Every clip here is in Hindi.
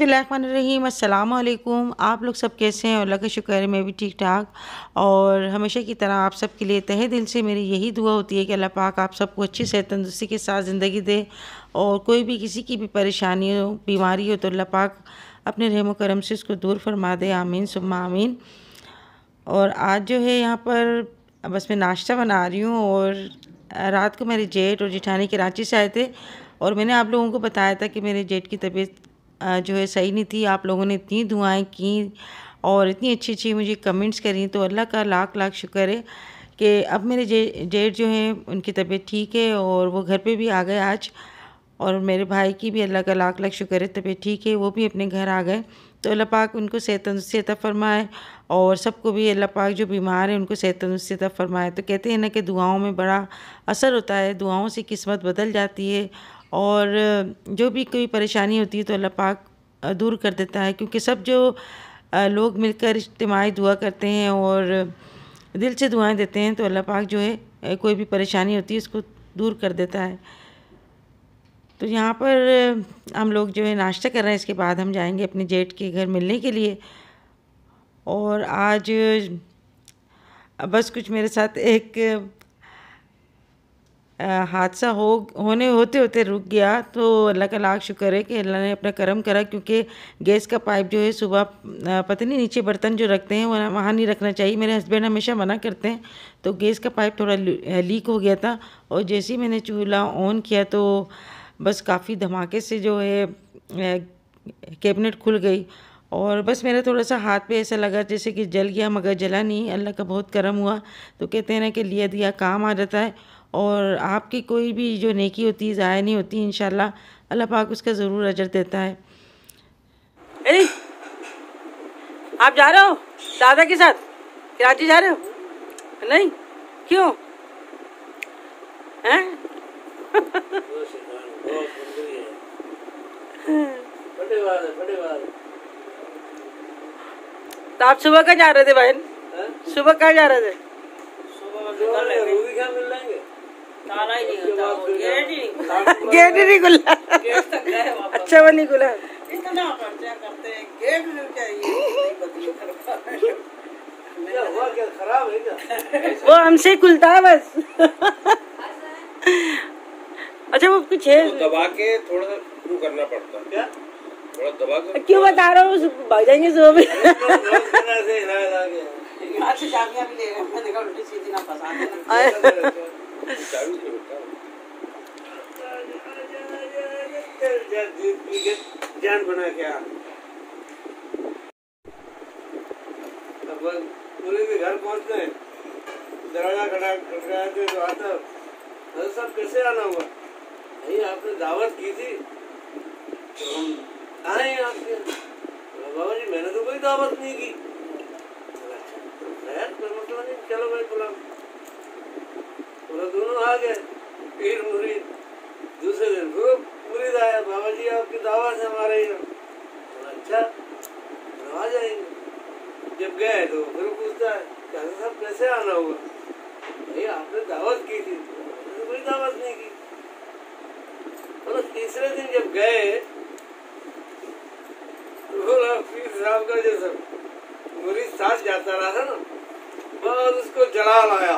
अस्सलाम वालेकुम आप लोग सब कैसे हैं अल्लाह का शुक्र है मैं भी ठीक ठाक और हमेशा की तरह आप सब के लिए तहे दिल से मेरी यही दुआ होती है कि अल्लाह पाक आप सबको अच्छी सेहत तंदुरुस्ती के साथ ज़िंदगी दे और कोई भी किसी की भी परेशानी हो बीमारी हो तो अल्लाह पाक अपने रहम करम से उसको दूर फरमा दे आमीन सुबह आमीन और आज जो है यहाँ पर बस मैं नाश्ता बना रही हूँ और रात को मेरे जेठ और जिठानी कराची से आए थे और मैंने आप लोगों को बताया था कि मेरे जेठ की तबीयत जो है सही नहीं थी आप लोगों ने इतनी दुआएं की और इतनी अच्छी अच्छी मुझे कमेंट्स करी तो अल्लाह का लाख लाख शुक्र है कि अब मेरे जे जेठ जो है उनकी तबीयत ठीक है और वो घर पे भी आ गए आज और मेरे भाई की भी अल्लाह का लाख लाख शुक्र है तबीयत ठीक है वो भी अपने घर आ गए तो अल्लाह पाक उनको सेहत सेहत फरमाए और सबको भी अल्लाह पाक जो बीमार है उनको सेहत सेहत फरमाए तो कहते हैं ना कि दुआओं में बड़ा असर होता है दुआओं से किस्मत बदल जाती है और जो भी कोई परेशानी होती है तो अल्लाह पाक दूर कर देता है क्योंकि सब जो लोग मिलकर इज्तमाही दुआ करते हैं और दिल से दुआएं देते हैं तो अल्लाह पाक जो है कोई भी परेशानी होती है उसको दूर कर देता है तो यहाँ पर हम लोग जो है नाश्ता कर रहे हैं इसके बाद हम जाएंगे अपने जेठ के घर मिलने के लिए और आज बस कुछ मेरे साथ एक हादसा हो होने होते होते रुक गया तो अल्लाह का लाख शुक्र है कि अल्लाह ने अपना करम करा क्योंकि गैस का पाइप जो है सुबह पता नहीं नीचे बर्तन जो रखते हैं वह वहाँ नहीं रखना चाहिए मेरे हस्बैंड हमेशा मना करते हैं तो गैस का पाइप थोड़ा लीक हो गया था और जैसे ही मैंने चूल्हा ऑन किया तो बस काफ़ी धमाके से जो है कैबिनेट खुल गई और बस मेरा थोड़ा सा हाथ पे ऐसा लगा जैसे कि जल गया मगर जला नहीं अल्लाह का बहुत करम हुआ तो कहते हैं ना कि लिया दिया काम आ जाता है और आपकी कोई भी जो नेकी होती है ज़ाया नहीं होती इन अल्लाह पाक उसका ज़रूर अजर देता है अरे आप जा रहे हो दादा के साथ कराची जा रहे हो नहीं क्यों हैं तो आप सुबह कहाँ जा रहे थे बहन सुबह कहाँ जा रहे थे ताला ही नहीं होता वो गेट ही नहीं खुला गेट ही नहीं खुला अच्छा वो नहीं खुला इतना खर्चा करते हैं गेट नहीं चाहिए वो हमसे खुलता है बस अच्छा वो कुछ है दबा के थोड़ा शुरू करना पड़ता है क्या अच्छा, थोड़ा दबा के क्यों बता रहा हूँ भाग जाएंगे सुबह भी से ले रहे हैं मैं सीधी ना जान बना क्या अब बोले के घर पहुंच दरवाजा खड़ा खटकाते तो आता अरे कैसे आना हुआ नहीं आपने दावत की थी तो हम आए आपके बाबा जी मैंने तो कोई दावत नहीं की अच्छा, तो खैर कोई मतलब नहीं चलो भाई बुलाओ बोला दोनों आ गए पीर मुरीद दूसरे दिन वो मुरीद आया बाबा जी आपकी दावा से हमारे यहाँ अच्छा तो आ जाएंगे जब गए तो फिर पूछता है कहते साहब कैसे आना हुआ भाई आपने दावत की थी तो कोई दावत नहीं की बोला तो तीसरे दिन जब गए तो बोला फिर साहब का जैसा मुरीद साथ जाता रहा था ना बस उसको जलाल आया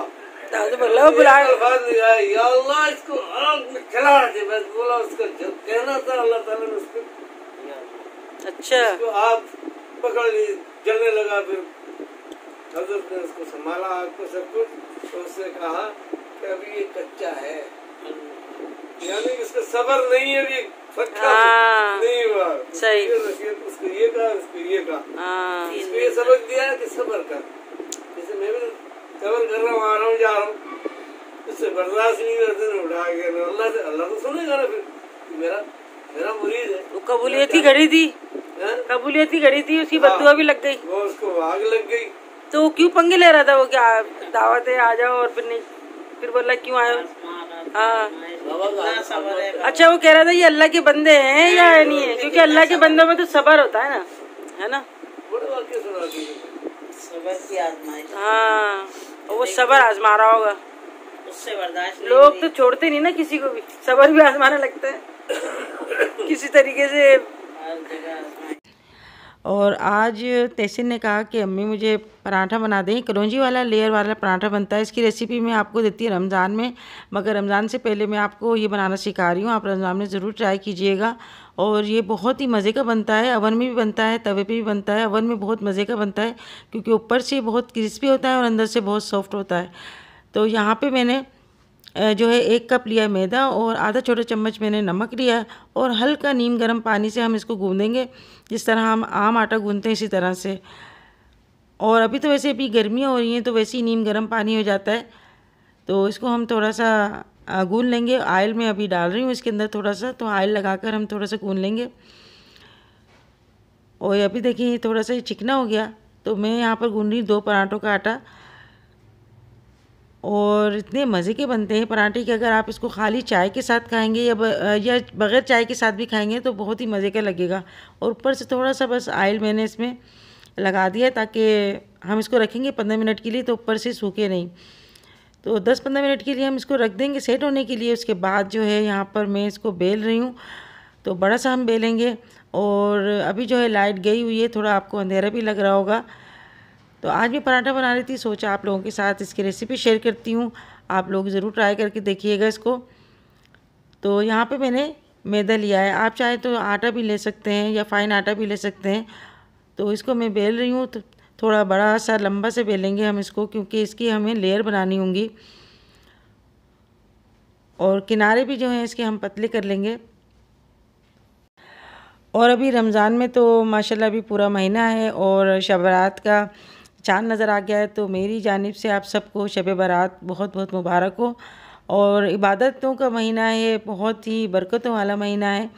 इसको आग में खिला दे बस बोला उसको जो कहना था अल्लाह ताला ने उसको अच्छा उसको आप पकड़ ली जलने लगा फिर हजरत ने उसको संभाला आग को सब कुछ तो उसने कहा कि अभी ये कच्चा है यानी इसका सबर नहीं है ये फटका हाँ। नहीं हुआ सही उसको ये कहा उसको ये कहा हाँ। इसको ये समझ दिया कि सबर कर जैसे मैं भी तबर कर रहा हूँ आ रहा हूँ जा रहा हूँ इससे बर्दाश्त नहीं करते ना उठा के अल्लाह से अल्लाह तो सुनेगा ना फिर मेरा मेरा मुरीद है वो कबूलियत ही घड़ी थी कबूलियत ही घड़ी थी उसकी बदुआ भी लग गई वो उसको आग लग गई तो वो क्यों पंगे ले रहा था वो क्या दावत है आ जाओ और फिर नहीं फिर बोला क्यों आयो हाँ अच्छा वो कह रहा था ये अल्लाह के बंदे हैं या नहीं है क्योंकि अल्लाह के बंदों में तो सबर होता है ना है ना सबर की आजमाइश हाँ वो सबर आजमा रहा होगा उससे बर्दाश्त लोग तो छोड़ते नहीं ना किसी को भी सबर भी आजमाने लगता है किसी तरीके से और आज तहसीन ने कहा कि अम्मी मुझे पराठा बना दें करौजी वाला लेयर वाला पराठा बनता है इसकी रेसिपी मैं आपको देती हूँ रमज़ान में मगर रमज़ान से पहले मैं आपको ये बनाना सिखा रही हूँ आप रमज़ान में ज़रूर ट्राई कीजिएगा और ये बहुत ही मज़े का बनता है अवन में भी बनता है तवे पे भी बनता है अवन में बहुत मज़े का बनता है क्योंकि ऊपर से बहुत क्रिस्पी होता है और अंदर से बहुत सॉफ्ट होता है तो यहाँ पे मैंने जो है एक कप लिया मैदा और आधा छोटा चम्मच मैंने नमक लिया और हल्का नीम गर्म पानी से हम इसको गूँधेंगे जिस तरह हम आम आटा गूँधते हैं इसी तरह से और अभी तो वैसे अभी गर्मियाँ हो रही हैं तो वैसे ही नीम गर्म पानी हो जाता है तो इसको हम थोड़ा सा गून लेंगे आयल में अभी डाल रही हूँ इसके अंदर थोड़ा सा तो आयल लगाकर हम थोड़ा सा गून लेंगे और अभी देखिए थोड़ा सा ये चिकना हो गया तो मैं यहाँ पर गून रही दो पराठों का आटा और इतने मज़े के बनते हैं पराठे कि अगर आप इसको खाली चाय के साथ खाएंगे या ब, या बग़ैर चाय के साथ भी खाएंगे तो बहुत ही मज़े का लगेगा और ऊपर से थोड़ा सा बस आयल मैंने इसमें लगा दिया ताकि हम इसको रखेंगे पंद्रह मिनट के लिए तो ऊपर से सूखे नहीं तो 10-15 मिनट के लिए हम इसको रख देंगे सेट होने के लिए उसके बाद जो है यहाँ पर मैं इसको बेल रही हूँ तो बड़ा सा हम बेलेंगे और अभी जो है लाइट गई हुई है थोड़ा आपको अंधेरा भी लग रहा होगा तो आज मैं पराठा बना रही थी सोचा आप लोगों के साथ इसकी रेसिपी शेयर करती हूँ आप लोग ज़रूर ट्राई करके देखिएगा इसको तो यहाँ पे मैंने मैदा लिया है आप चाहे तो आटा भी ले सकते हैं या फाइन आटा भी ले सकते हैं तो इसको मैं बेल रही हूँ तो थोड़ा बड़ा सा लंबा से बेलेंगे हम इसको क्योंकि इसकी हमें लेयर बनानी होंगी और किनारे भी जो हैं इसके हम पतले कर लेंगे और अभी रमज़ान में तो माशाल्लाह अभी पूरा महीना है और शब बारात का चांद नज़र आ गया है तो मेरी जानब से आप सबको शब बारात बहुत बहुत मुबारक हो और इबादतों का महीना है बहुत ही बरकतों वाला महीना है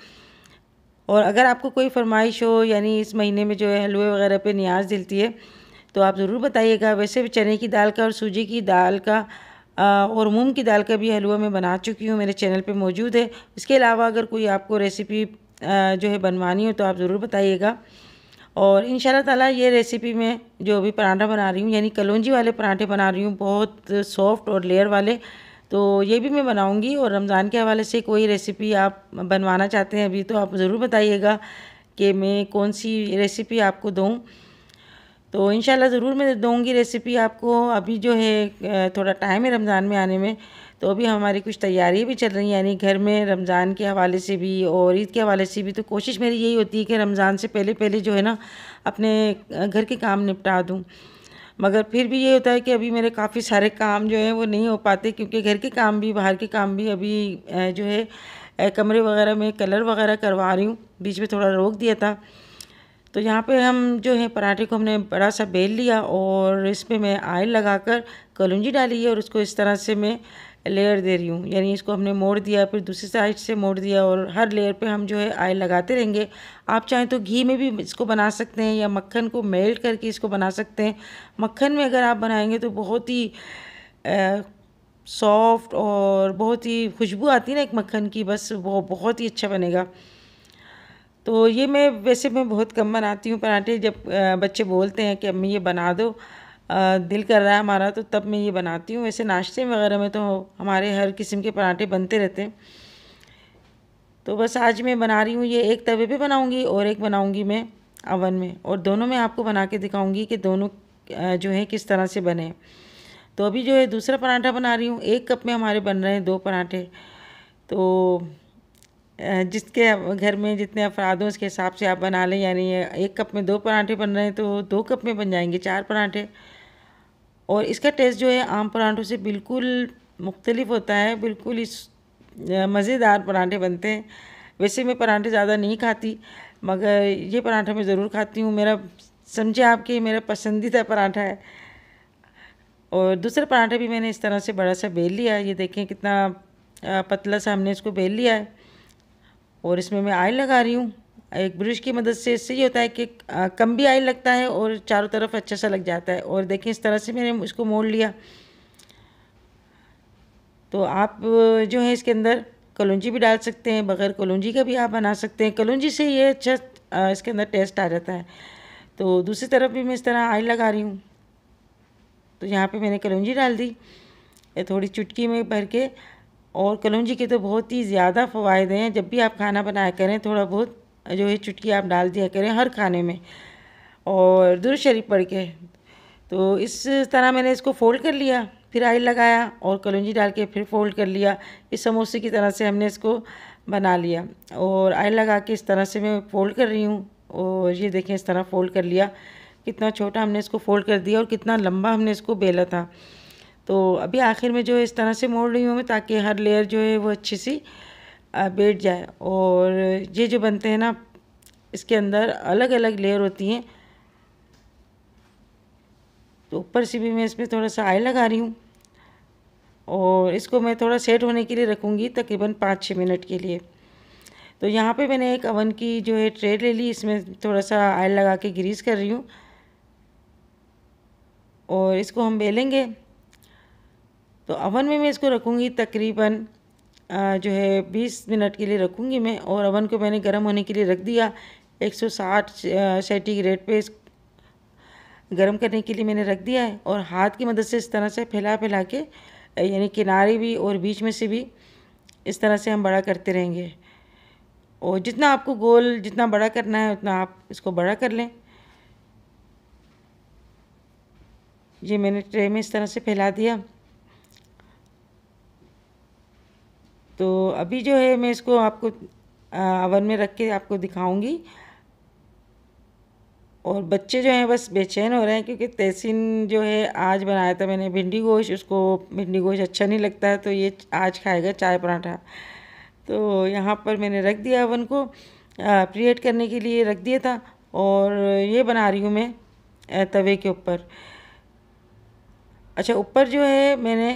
और अगर आपको कोई फरमाइश हो यानी इस महीने में जो है हलवे वगैरह पे न्याज दिलती है तो आप ज़रूर बताइएगा वैसे भी चने की दाल का और सूजी की दाल का और मूंग की दाल का भी हलवा मैं बना चुकी हूँ मेरे चैनल पे मौजूद है इसके अलावा अगर कोई आपको रेसिपी जो है बनवानी हो तो आप ज़रूर बताइएगा और इन ताला ये रेसिपी मैं जो भी पराठा बना रही हूँ यानी कलौजी वाले पराठे बना रही हूँ बहुत सॉफ्ट और लेयर वाले तो ये भी मैं बनाऊंगी और रमज़ान के हवाले से कोई रेसिपी आप बनवाना चाहते हैं अभी तो आप ज़रूर बताइएगा कि मैं कौन सी रेसिपी आपको दूँ तो इन ज़रूर मैं दूँगी रेसिपी आपको अभी जो है थोड़ा टाइम है रमज़ान में आने में तो अभी हमारी कुछ तैयारी भी चल रही हैं यानी घर में रमज़ान के हवाले से भी और ईद के हवाले से भी तो कोशिश मेरी यही होती है कि रमज़ान से पहले पहले जो है ना अपने घर के काम निपटा दूँ मगर फिर भी ये होता है कि अभी मेरे काफ़ी सारे काम जो है वो नहीं हो पाते क्योंकि घर के काम भी बाहर के काम भी अभी जो है कमरे वगैरह में कलर वगैरह करवा रही हूँ बीच में थोड़ा रोक दिया था तो यहाँ पे हम जो है पराठे को हमने बड़ा सा बेल लिया और इस पर मैं आयल लगाकर कलूंजी डाली है और उसको इस तरह से मैं लेयर दे रही हूँ यानी इसको हमने मोड़ दिया फिर दूसरी साइड से मोड़ दिया और हर लेयर पे हम जो है आयल लगाते रहेंगे आप चाहें तो घी में भी इसको बना सकते हैं या मक्खन को मेल्ट करके इसको बना सकते हैं मक्खन में अगर आप बनाएंगे तो बहुत ही सॉफ्ट और बहुत ही खुशबू आती है ना एक मक्खन की बस वो बहुत ही अच्छा बनेगा तो ये मैं वैसे मैं बहुत कम बनाती हूँ पराठे जब बच्चे बोलते हैं कि अम्मी ये बना दो दिल कर रहा है हमारा तो तब मैं ये बनाती हूँ वैसे नाश्ते वगैरह में तो हमारे हर किस्म के पराठे बनते रहते हैं तो बस आज मैं बना रही हूँ ये एक तवे पे बनाऊँगी और एक बनाऊँगी मैं अवन में और दोनों में आपको बना के दिखाऊँगी कि दोनों जो है किस तरह से बने तो अभी जो है दूसरा पराठा बना रही हूँ एक कप में हमारे बन रहे हैं दो पराठे तो जिसके घर में जितने अफराद हों उसके हिसाब से आप बना लें यानी एक कप में दो पराठे बन रहे हैं तो दो कप में बन जाएंगे चार पराठे और इसका टेस्ट जो है आम पराठों से बिल्कुल मुख्तलिफ होता है बिल्कुल इस मज़ेदार पराठे बनते हैं वैसे मैं पराठे ज़्यादा नहीं खाती मगर ये पराठा मैं ज़रूर खाती हूँ मेरा समझे आपके मेरा पसंदीदा पराठा है और दूसरा पराठा भी मैंने इस तरह से बड़ा सा बेल लिया है ये देखें कितना पतला सा हमने इसको बेल लिया है और इसमें मैं आयल लगा रही हूँ एक ब्रश की मदद से इससे ये होता है कि कम भी आयल लगता है और चारों तरफ अच्छा सा लग जाता है और देखें इस तरह से मैंने इसको मोड़ लिया तो आप जो है इसके अंदर कलौजी भी डाल सकते हैं बग़ैर कलौजी का भी आप बना सकते हैं कलौजी से ये अच्छा इसके अंदर टेस्ट आ जाता है तो दूसरी तरफ भी मैं इस तरह आयल लगा रही हूँ तो यहाँ पर मैंने कलौजी डाल दी थोड़ी चुटकी में भर के और कलौजी के तो बहुत ही ज़्यादा फ़ायदे हैं जब भी आप खाना बनाया करें थोड़ा बहुत जो है चुटकी आप डाल दिया करें हर खाने में और दूर शरीफ पढ़ के तो इस तरह मैंने इसको फ़ोल्ड कर लिया फिर आयल लगाया और कलौजी डाल के फिर फ़ोल्ड कर लिया इस समोसे की तरह से हमने इसको बना लिया और आयल लगा के इस तरह से मैं फ़ोल्ड कर रही हूँ और ये देखें इस तरह फ़ोल्ड कर लिया कितना छोटा हमने इसको फ़ोल्ड कर दिया और कितना लंबा हमने इसको बेला था तो अभी आखिर में जो है इस तरह से मोड़ रही हूँ मैं ताकि हर लेयर जो है वो अच्छी सी बैठ जाए और ये जो बनते हैं ना इसके अंदर अलग अलग लेयर होती हैं तो ऊपर से भी मैं इसमें थोड़ा सा आयल लगा रही हूँ और इसको मैं थोड़ा सेट होने के लिए रखूँगी तकरीबन पाँच छः मिनट के लिए तो यहाँ पे मैंने एक अवन की जो है ट्रे ले ली इसमें थोड़ा सा आयल लगा के ग्रीस कर रही हूँ और इसको हम बेलेंगे तो अवन में मैं इसको रखूँगी तकरीबन जो है 20 मिनट के लिए रखूँगी मैं और अवन को मैंने गर्म होने के लिए रख दिया 160 सेंटीग्रेड पे गर्म करने के लिए मैंने रख दिया है और हाथ की मदद से इस तरह से फैला फैला के यानी किनारे भी और बीच में से भी इस तरह से हम बड़ा करते रहेंगे और जितना आपको गोल जितना बड़ा करना है उतना आप इसको बड़ा कर लें ये मैंने ट्रे में इस तरह से फैला दिया अभी जो है मैं इसको आपको अवन में रख के आपको दिखाऊंगी और बच्चे जो हैं बस बेचैन हो रहे हैं क्योंकि तहसीन जो है आज बनाया था मैंने भिंडी गोश्त उसको भिंडी गोश्त अच्छा नहीं लगता है तो ये आज खाएगा चाय पराठा तो यहाँ पर मैंने रख दिया अवन को प्रिएट करने के लिए रख दिया था और ये बना रही हूँ मैं तवे के ऊपर अच्छा ऊपर जो है मैंने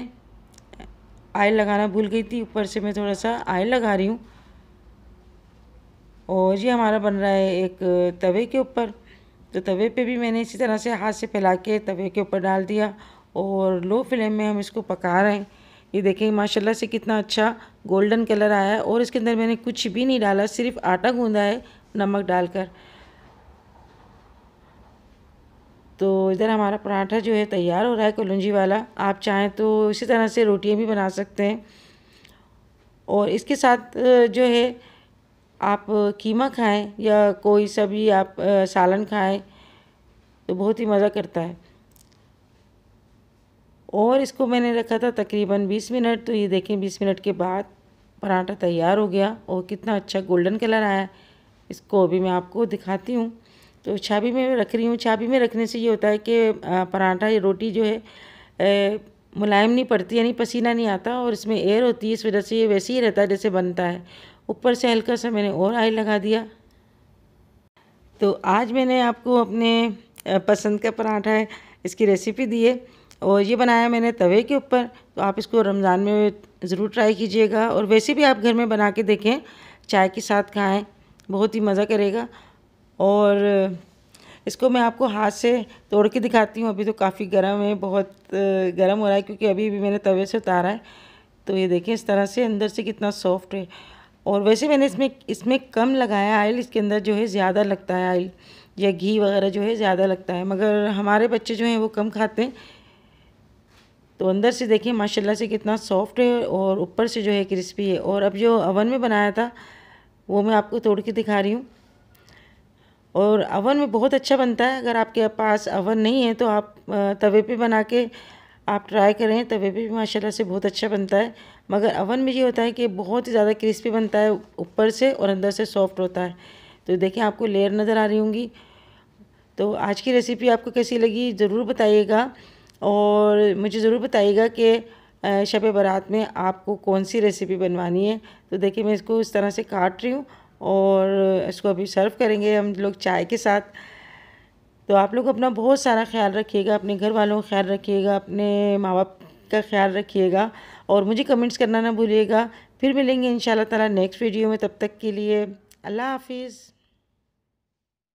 आयल लगाना भूल गई थी ऊपर से मैं थोड़ा सा आयल लगा रही हूँ और ये हमारा बन रहा है एक तवे के ऊपर तो तवे पे भी मैंने इसी तरह से हाथ से फैला के तवे के ऊपर डाल दिया और लो फ्लेम में हम इसको पका रहे हैं ये देखें माशाल्लाह से कितना अच्छा गोल्डन कलर आया है और इसके अंदर मैंने कुछ भी नहीं डाला सिर्फ आटा गूँधा है नमक डालकर तो इधर हमारा पराठा जो है तैयार हो रहा है कलुंजी वाला आप चाहें तो इसी तरह से रोटियाँ भी बना सकते हैं और इसके साथ जो है आप कीमा खाएं या कोई भी आप सालन खाएं तो बहुत ही मज़ा करता है और इसको मैंने रखा था तकरीबन 20 मिनट तो ये देखें 20 मिनट के बाद पराठा तैयार हो गया और कितना अच्छा गोल्डन कलर आया इसको अभी मैं आपको दिखाती हूँ तो छाबी में रख रही हूँ छाबी में रखने से ये होता है कि पराठा या रोटी जो है मुलायम नहीं पड़ती यानी पसीना नहीं आता और इसमें एयर होती है इस वजह से ये वैसे ही रहता है जैसे बनता है ऊपर से हल्का सा मैंने और आयल लगा दिया तो आज मैंने आपको अपने पसंद का पराठा है इसकी रेसिपी दी है और ये बनाया मैंने तवे के ऊपर तो आप इसको रमज़ान में ज़रूर ट्राई कीजिएगा और वैसे भी आप घर में बना के देखें चाय के साथ खाएँ बहुत ही मज़ा करेगा और इसको मैं आपको हाथ से तोड़ के दिखाती हूँ अभी तो काफ़ी गर्म है बहुत गर्म हो रहा है क्योंकि अभी भी मैंने तवे से उतारा है तो ये देखें इस तरह से अंदर से कितना सॉफ्ट है और वैसे मैंने इसमें इसमें कम लगाया आयल इसके अंदर जो है ज़्यादा लगता है आयल या घी वगैरह जो है ज़्यादा लगता है मगर हमारे बच्चे जो हैं वो कम खाते हैं तो अंदर से देखिए माशाल्लाह से कितना सॉफ्ट है और ऊपर से जो है क्रिस्पी है और अब जो अवन में बनाया था वो मैं आपको तोड़ के दिखा रही हूँ और अवन में बहुत अच्छा बनता है अगर आपके पास अवन नहीं है तो आप तवे पे बना के आप ट्राई करें तवे पे भी माशाल्लाह से बहुत अच्छा बनता है मगर अवन में ये होता है कि बहुत ही ज़्यादा क्रिस्पी बनता है ऊपर से और अंदर से सॉफ्ट होता है तो देखिए आपको लेयर नज़र आ रही होंगी तो आज की रेसिपी आपको कैसी लगी ज़रूर बताइएगा और मुझे ज़रूर बताइएगा कि शब बारात में आपको कौन सी रेसिपी बनवानी है तो देखिए मैं इसको इस तरह से काट रही हूँ और इसको अभी सर्व करेंगे हम लोग चाय के साथ तो आप लोग अपना बहुत सारा ख्याल रखिएगा अपने घर वालों का ख्याल रखिएगा अपने माँ बाप का ख्याल रखिएगा और मुझे कमेंट्स करना ना भूलिएगा फिर मिलेंगे इन ताला नेक्स्ट वीडियो में तब तक के लिए अल्लाह हाफिज़